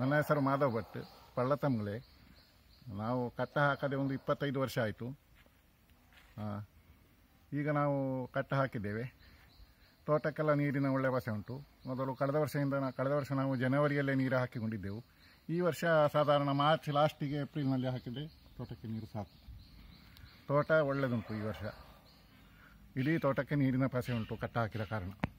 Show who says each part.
Speaker 1: ನನ್ನ ಹೆಸರು ಮಾಧವ್ ಭಟ್ ಪಳ್ಳತಮ್ಗಳೇ ನಾವು ಕಟ್ಟ ಹಾಕದೆ ಒಂದು ಇಪ್ಪತ್ತೈದು ವರ್ಷ ಆಯಿತು ಈಗ ನಾವು ಕಟ್ಟ ಹಾಕಿದ್ದೇವೆ ತೋಟಕ್ಕೆಲ್ಲ ನೀರಿನ ಒಳ್ಳೆ ಪಸೆ ಉಂಟು ಮೊದಲು ಕಳೆದ ವರ್ಷದಿಂದ ಕಳೆದ ವರ್ಷ ನಾವು ಜನವರಿಯಲ್ಲೇ ನೀರು ಹಾಕಿಕೊಂಡಿದ್ದೆವು ಈ ವರ್ಷ ಸಾಧಾರಣ ಮಾರ್ಚ್ ಲಾಸ್ಟಿಗೆ ಏಪ್ರಿಲ್ನಲ್ಲಿ ಹಾಕಿದೆ ತೋಟಕ್ಕೆ ನೀರು ಸಾಕು ತೋಟ ಒಳ್ಳೇದುಂಟು ಈ ವರ್ಷ ಇಡೀ ತೋಟಕ್ಕೆ ನೀರಿನ ಪಸೆ ಉಂಟು ಕಟ್ಟ ಹಾಕಿದ ಕಾರಣ